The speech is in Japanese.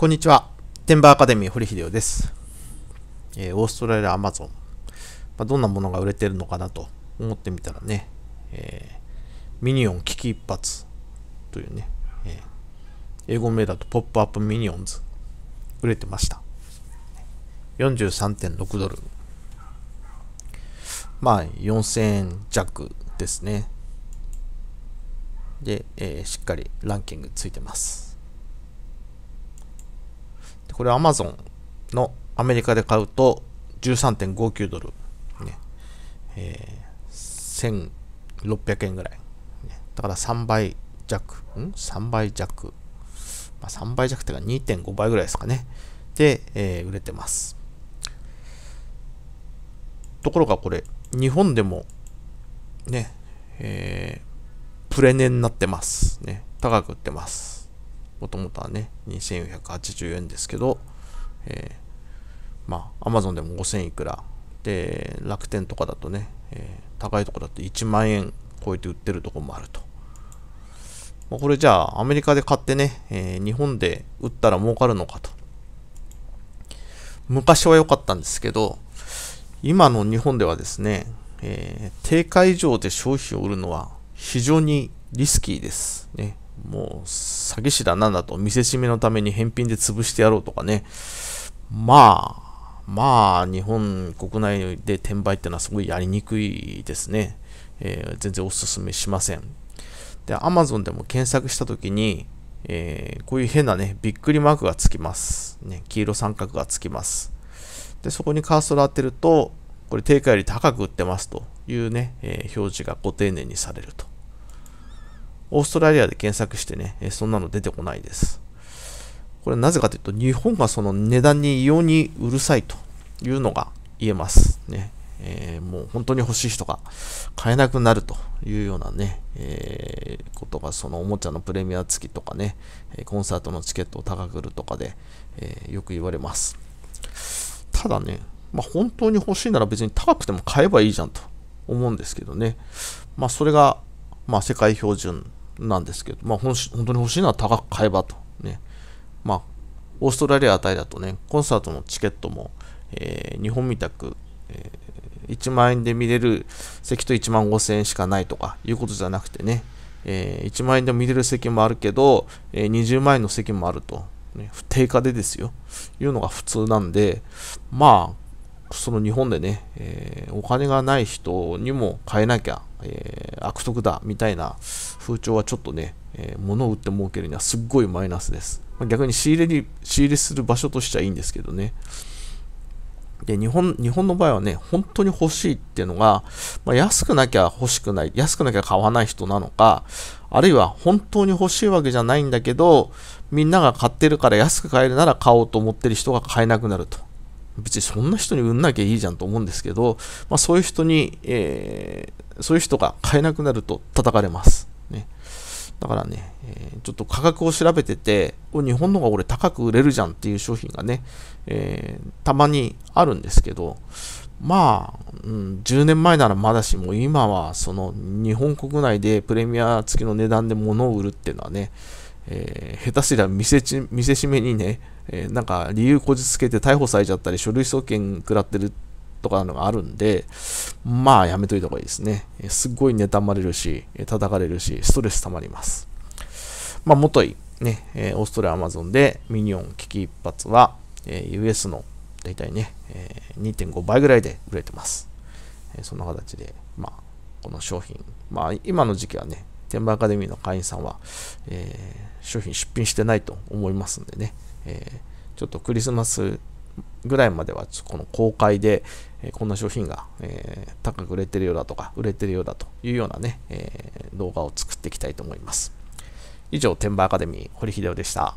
こんにちは。テンバーアカデミー、堀秀夫です。えー、オーストラリアアマゾン。まあ、どんなものが売れてるのかなと思ってみたらね、えー、ミニオン危機一髪というね、えー、英語名だとポップアップミニオンズ、売れてました。43.6ドル。まあ、4000円弱ですね。で、えー、しっかりランキングついてます。これ Amazon のアメリカで買うと13.59ドル、ねえー、1600円ぐらい、ね、だから3倍弱、ん ?3 倍弱、まあ、3倍弱っていうか2.5倍ぐらいですかね。で、えー、売れてます。ところがこれ、日本でも、ね、えー、プレネになってます。ね、高く売ってます。もともとはね、2 4 8 0円ですけど、えー、まあ、アマゾンでも5000いくら。で、楽天とかだとね、えー、高いとこだと1万円超えて売ってるとこもあると。まあ、これじゃあ、アメリカで買ってね、えー、日本で売ったら儲かるのかと。昔は良かったんですけど、今の日本ではですね、えー、定価以上で商品を売るのは非常にリスキーです。ね、もう詐欺師だなんだと見せしめのために返品で潰してやろうとかね。まあ、まあ、日本国内で転売ってのはすごいやりにくいですね。えー、全然おすすめしません。で、Amazon でも検索したときに、えー、こういう変なね、びっくりマークがつきます。ね、黄色三角がつきます。で、そこにカーソル当てると、これ定価より高く売ってますというね、えー、表示がご丁寧にされると。オーストラリアで検索してね、そんなの出てこないです。これなぜかというと、日本がその値段に異様にうるさいというのが言えます。ね。えー、もう本当に欲しい人が買えなくなるというようなね、えー、ことがそのおもちゃのプレミア付きとかね、コンサートのチケットを高く売るとかで、えー、よく言われます。ただね、まあ、本当に欲しいなら別に高くても買えばいいじゃんと思うんですけどね。まあ、それが、まあ、世界標準なんですけど、まあ本本当に欲しいのは高く買えばと。ね。まあ、オーストラリアあたりだとね、コンサートのチケットも、えー、日本みたく、えー、1万円で見れる席と1万5000円しかないとかいうことじゃなくてね、えー、1万円で見れる席もあるけど、えー、20万円の席もあると、ね、不定価でですよ、いうのが普通なんで、まあ、その日本でね、えー、お金がない人にも変えなきゃ、えー、悪徳だみたいな風潮はちょっとね、えー、物を売って儲けるにはすっごいマイナスです。まあ、逆に仕入れに、仕入れする場所としてはいいんですけどね。で、日本、日本の場合はね、本当に欲しいっていうのが、まあ、安くなきゃ欲しくない、安くなきゃ買わない人なのか、あるいは本当に欲しいわけじゃないんだけど、みんなが買ってるから安く買えるなら買おうと思ってる人が買えなくなると。別にそんな人に売んなきゃいいじゃんと思うんですけど、まあ、そういう人に、えー、そういう人が買えなくなると叩かれます。ね、だからね、えー、ちょっと価格を調べてて、日本の方が俺高く売れるじゃんっていう商品がね、えー、たまにあるんですけど、まあ、うん、10年前ならまだしも、今はその日本国内でプレミア付きの値段で物を売るっていうのはね、えー、下手すりゃ見せち見せしめにね、えー、なんか理由こじつけて逮捕されちゃったり、書類送検食らってるとかのがあるんで、まあやめといた方がいいですね。えー、すっごい妬まれるし、叩かれるし、ストレス溜まります。まあ、もとい、ね、えオーストラリア・アマゾンでミニオン危機一発は、え US の大体ね、え2.5倍ぐらいで売れてます。えそんな形で、まあ、この商品、まあ、今の時期はね、天馬アカデミーの会員さんは、えー、商品出品してないと思いますんでね、えー、ちょっとクリスマスぐらいまでは、この公開で、えー、こんな商品が、えー、高く売れてるようだとか、売れてるようだというようなね、え動画を作っていきたいと思います。以上、天馬アカデミー、堀秀夫でした。